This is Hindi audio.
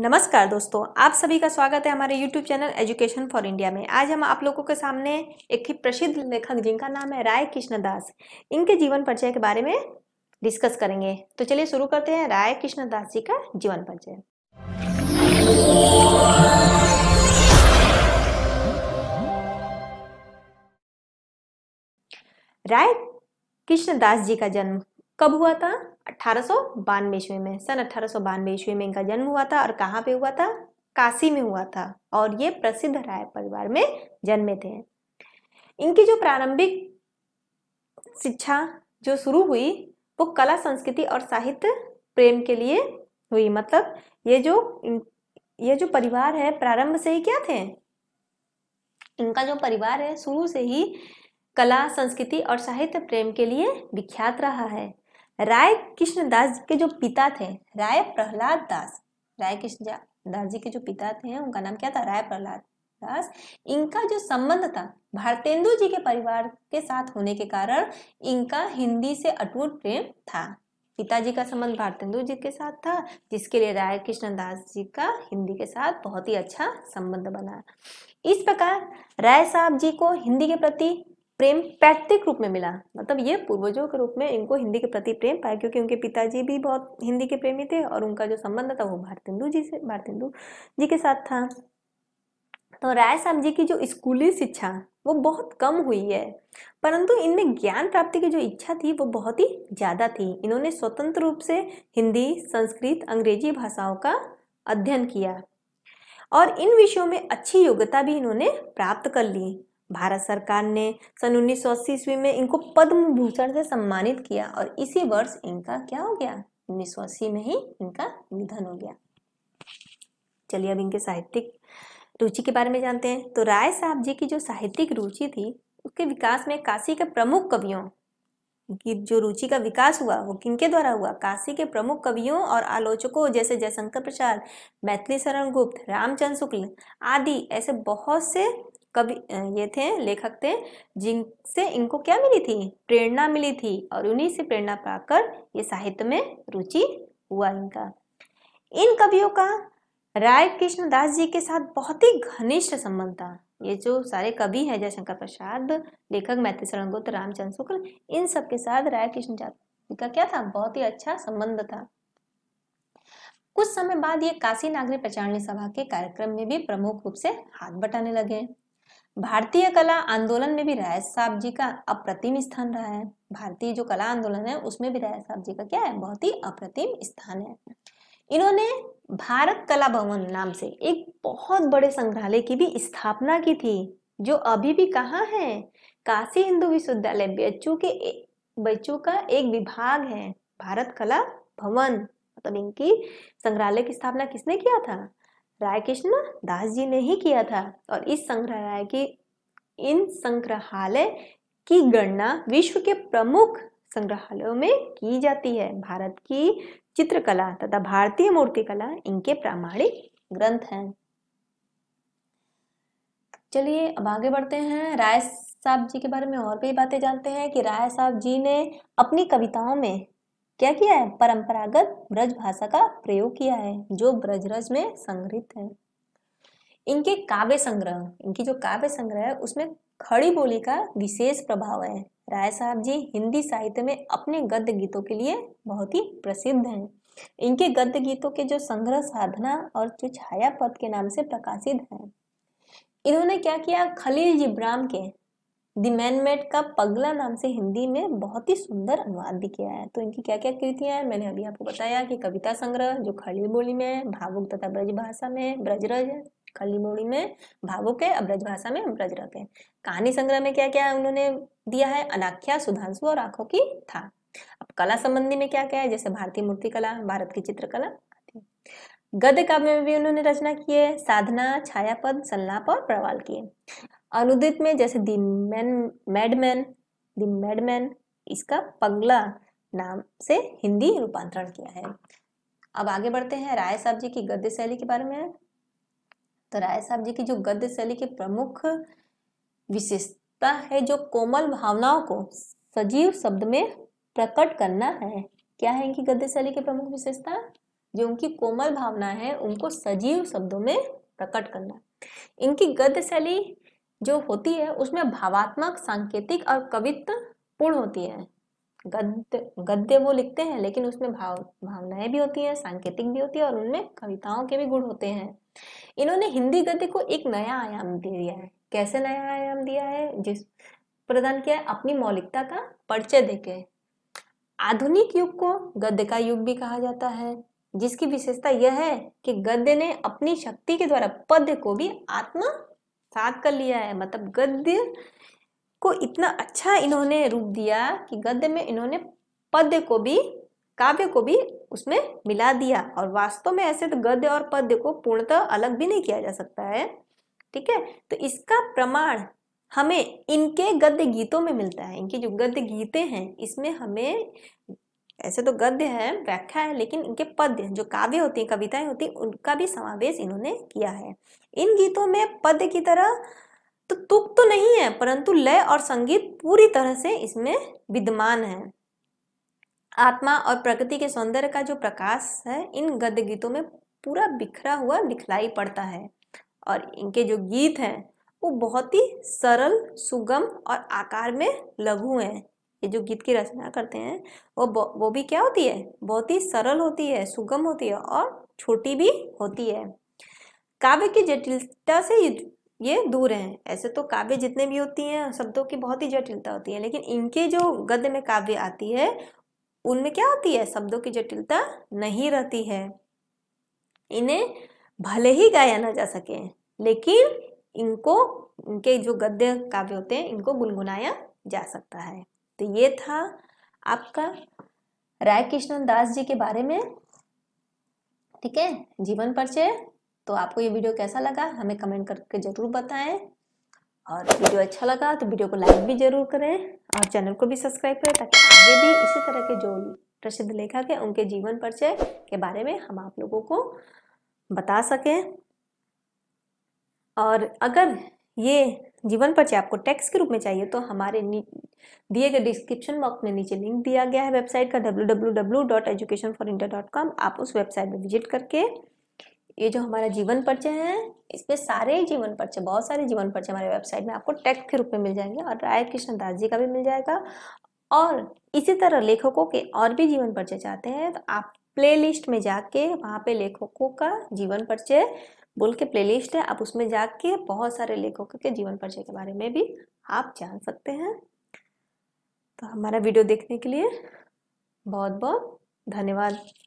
नमस्कार दोस्तों आप सभी का स्वागत है हमारे YouTube channel education for India में आज हम आप लोगों के सामने एक ही प्रसिद्ध लेखक जिनका नाम है राय कृष्ण दास इनके जीवन परिचय के बारे में डिस्कस करेंगे तो चलिए शुरू करते हैं राय कृष्ण दास जी का जीवन परिचय राय कृष्ण दास जी का जन्म कब हुआ था अट्ठारह ईस्वी में सन अट्ठारह ईस्वी में इनका जन्म हुआ था और कहाँ पे हुआ था काशी में हुआ था और ये प्रसिद्ध राय परिवार में जन्मे थे इनकी जो प्रारंभिक शिक्षा जो शुरू हुई वो कला संस्कृति और साहित्य प्रेम के लिए हुई मतलब ये जो ये जो परिवार है प्रारंभ से ही क्या थे इनका जो परिवार है शुरू से ही कला संस्कृति और साहित्य प्रेम के लिए विख्यात रहा है राय कृष्णदास के जो पिता थे राय प्रहलाद दास राय कृष्ण दास जी के जो पिता थे उनका नाम क्या था राय प्रहलाद दास इनका जो संबंध था भारतेंदु जी के परिवार के साथ होने के कारण इनका हिंदी से अटूट प्रेम था पिताजी का संबंध भारतेंदु जी के साथ था जिसके लिए राय कृष्णदास जी का हिंदी के साथ बहुत ही अच्छा संबंध बना इस प्रकार राय साहब जी को हिंदी के प्रति प्रेम पैतृक रूप में मिला मतलब ये पूर्वजों के रूप में इनको हिंदी के प्रति प्रेम पाया क्योंकि उनके पिताजी भी बहुत हिंदी के प्रेमी थे और उनका जो संबंध था वो भारतेंदु जी से भारतेंदु जी के साथ था तो राय साहब जी की जो स्कूली शिक्षा वो बहुत कम हुई है परंतु इनमें ज्ञान प्राप्ति की जो इच्छा थी वो बहुत ही ज़्यादा थी इन्होंने स्वतंत्र रूप से हिंदी संस्कृत अंग्रेजी भाषाओं का अध्ययन किया और इन विषयों में अच्छी योग्यता भी इन्होंने प्राप्त कर ली भारत सरकार ने सन उन्नीस सौ अस्सी ईस्वी में इनको पद्म भूषण से सम्मानित किया और इसी वर्ष इनका क्या हो गया उन्नीस सौ अस्सी में ही इनका निधन हो गया चलिए अब इनके साहित्यिक रुचि के बारे में जानते हैं तो राय साहब जी की जो साहित्यिक रुचि थी उसके विकास में काशी के प्रमुख कवियों की जो रुचि का विकास हुआ वो किनके द्वारा हुआ काशी के प्रमुख कवियों और आलोचकों जैसे जयशंकर प्रसाद मैथिली शरण गुप्त रामचंद्र शुक्ल आदि ऐसे बहुत से कवि ये थे लेखक थे जिनसे इनको क्या मिली थी प्रेरणा मिली थी और उन्हीं से प्रेरणा पाकर ये साहित्य में रुचि हुआ इनका इन कवियों का राय कृष्ण दास जी के साथ बहुत ही घनिष्ठ संबंध था ये जो सारे कवि हैं जयशंकर प्रसाद लेखक मैत्री शरण गुप्त रामचंद्र शुक्ल इन सब के साथ राय कृष्ण जी का क्या था बहुत ही अच्छा संबंध था कुछ समय बाद ये काशी नागरी प्रचारणी सभा के कार्यक्रम में भी प्रमुख रूप से हाथ बटाने लगे भारतीय कला आंदोलन में भी राय साहब जी का अप्रतिम स्थान रहा है भारतीय जो कला आंदोलन है उसमें भी राय साहब जी का क्या है बहुत ही अप्रतिम स्थान है इन्होंने भारत कला भवन नाम से एक बहुत बड़े संग्रहालय की भी स्थापना की थी जो अभी भी कहाँ है काशी हिंदू विश्वविद्यालय बच्चों के बच्चों का एक विभाग है भारत कला भवन मतलब इनकी संग्रहालय की स्थापना किसने किया था राय कृष्ण दास जी ने ही किया था और इस संग्रहालय की इन संग्रहालय की गणना विश्व के प्रमुख संग्रहालयों में की जाती है भारत की चित्रकला तथा भारतीय मूर्तिकला इनके प्रामाणिक ग्रंथ हैं चलिए अब आगे बढ़ते हैं राय साहब जी के बारे में और भी बातें जानते हैं कि राय साहब जी ने अपनी कविताओं में क्या किया है परंपरागत ब्रज भाषा का प्रयोग किया है जो ब्रजरज में संग्रहित है इनके काव्य संग्रह इनकी जो काव्य संग्रह है उसमें खड़ी बोली का विशेष प्रभाव है राय साहब जी हिंदी साहित्य में अपने गद्य गीतों के लिए बहुत ही प्रसिद्ध हैं इनके गद्य गीतों के जो संग्रह साधना और जो छाया पद के नाम से प्रकाशित हैं इन्होंने क्या किया खलील जिब्राम के द मैन मेड का पगला नाम से हिंदी में बहुत ही सुंदर अनुवाद भी किया है तो इनकी क्या क्या कृतियां हैं मैंने अभी आपको बताया कि कविता संग्रह जो खड़ी बोली में है भावुक तथा ब्रज भाषा में ब्रजरज है खली बोली में भावुक है और ब्रज भाषा में ब्रजरक है कहानी संग्रह में क्या क्या उन्होंने दिया है अनाख्या सुधांशु और आंखों की था अब कला संबंधी में क्या क्या है जैसे भारतीय मूर्तिकला भारत की चित्रकला गद्य काव्य में भी उन्होंने रचना की है साधना छायापद संलाप और प्रवाल किए अनुदित में जैसे the man madman the madman इसका पगला नाम से हिंदी रूपांतरण किया है अब आगे बढ़ते हैं राय साहब जी की गद्य शैली के बारे में तो राय साहब जी की जो गद्य शैली की प्रमुख विशेषता है जो कोमल भावनाओं को सजीव शब्द में प्रकट करना है क्या है इनकी गद्य शैली की प्रमुख विशेषता जो उनकी कोमल भावना है उनको सजीव शब्दों में प्रकट करना इनकी गद्य शैली जो होती है उसमें भावात्मक सांकेतिक और कवित्व पूर्ण होती है गद्य गद्य वो लिखते हैं लेकिन उसमें भाव भावनाएं भी होती हैं सांकेतिक भी होती है और उनमें कविताओं के भी गुण होते हैं इन्होंने हिंदी गद्य को एक नया आयाम दे दिया है कैसे नया आयाम दिया है जिस प्रदान किया है अपनी मौलिकता का परिचय देके आधुनिक युग को गद्य का युग भी कहा जाता है जिसकी विशेषता यह है कि गद्य ने अपनी शक्ति के द्वारा पद्य को भी आत्मा साथ कर लिया है मतलब गद्य को इतना अच्छा इन्होंने रूप दिया कि गद्य में इन्होंने पद्य को भी काव्य को भी उसमें मिला दिया और वास्तव में ऐसे तो गद्य और पद्य को पूर्णतः अलग भी नहीं किया जा सकता है ठीक है तो इसका प्रमाण हमें इनके गद्य गीतों में मिलता है इनके जो गद्य गीते हैं इसमें हमें ऐसे तो गद्य है व्याख्या है लेकिन इनके पद्य जो काव्य होती हैं कविताएं होती है उनका भी समावेश इन्होंने किया है इन गीतों में पद की तरह तो तुक तो नहीं है परंतु लय और संगीत पूरी तरह से इसमें विद्यमान है आत्मा और प्रकृति के सौंदर्य का जो प्रकाश है इन गद्य गीतों में पूरा बिखरा हुआ दिखलाई पड़ता है और इनके जो गीत हैं वो बहुत ही सरल सुगम और आकार में लघु हैं ये जो गीत की रचना करते हैं वो वो भी क्या होती है बहुत ही सरल होती है सुगम होती है और छोटी भी होती है काव्य की जटिलता से ये दूर हैं ऐसे तो काव्य जितने भी होती हैं शब्दों की बहुत ही जटिलता होती है लेकिन इनके जो गद्य में काव्य आती है उनमें क्या होती है शब्दों की जटिलता नहीं रहती है इन्हें भले ही गाया ना जा सके लेकिन इनको इनके जो गद्य काव्य होते हैं इनको गुनगुनाया जा सकता है तो ये था आपका राय कृष्णन दास जी के बारे में ठीक है जीवन परिचय तो आपको ये वीडियो कैसा लगा हमें कमेंट करके ज़रूर बताएं और वीडियो अच्छा लगा तो वीडियो को लाइक भी ज़रूर करें और चैनल को भी सब्सक्राइब करें ताकि आगे भी इसी तरह के जो प्रसिद्ध लेखक हैं उनके जीवन परिचय के बारे में हम आप लोगों को बता सकें और अगर ये जीवन परिचय आपको टेक्स्ट के रूप में चाहिए तो हमारे दिए गए डिस्क्रिप्शन बॉक्स में नीचे लिंक दिया गया है वेबसाइट का डब्ल्यू आप उस वेबसाइट पर विजिट करके ये जो हमारा जीवन परिचय है इसमें सारे जीवन परिचय बहुत सारे जीवन परिचय हमारे वेबसाइट में आपको टेक्स्ट के रूप में मिल जाएंगे और राय कृष्ण दास जी का भी मिल जाएगा और इसी तरह लेखकों के और भी जीवन परिचय चाहते हैं तो आप प्लेलिस्ट में जाके वहाँ पे लेखकों का जीवन परिचय बोल के लिस्ट है आप उसमें जाके बहुत सारे लेखकों के जीवन परिचय के बारे में भी आप जान सकते हैं तो हमारा वीडियो देखने के लिए बहुत बहुत धन्यवाद